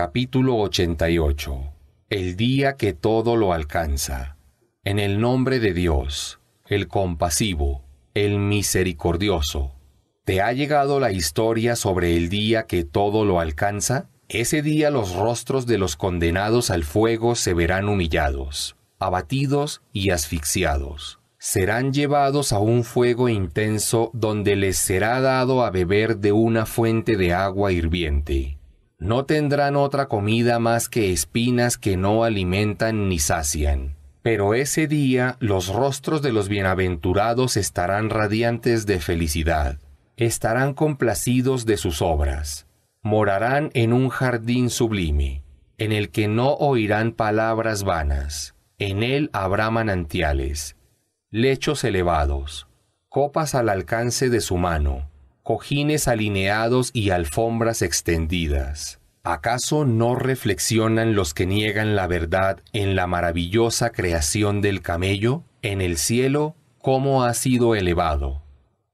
Capítulo 88. El día que todo lo alcanza. En el nombre de Dios, el compasivo, el misericordioso. ¿Te ha llegado la historia sobre el día que todo lo alcanza? Ese día los rostros de los condenados al fuego se verán humillados, abatidos y asfixiados. Serán llevados a un fuego intenso donde les será dado a beber de una fuente de agua hirviente. No tendrán otra comida más que espinas que no alimentan ni sacian. Pero ese día los rostros de los bienaventurados estarán radiantes de felicidad, estarán complacidos de sus obras, morarán en un jardín sublime, en el que no oirán palabras vanas, en él habrá manantiales, lechos elevados, copas al alcance de su mano, cojines alineados y alfombras extendidas. ¿Acaso no reflexionan los que niegan la verdad en la maravillosa creación del camello? En el cielo, cómo ha sido elevado.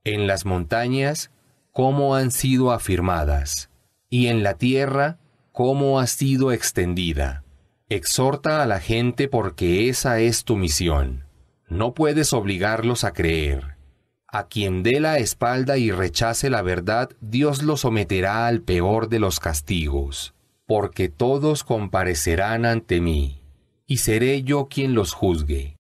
En las montañas, cómo han sido afirmadas. Y en la tierra, cómo ha sido extendida. Exhorta a la gente porque esa es tu misión. No puedes obligarlos a creer a quien dé la espalda y rechace la verdad, Dios lo someterá al peor de los castigos, porque todos comparecerán ante mí, y seré yo quien los juzgue.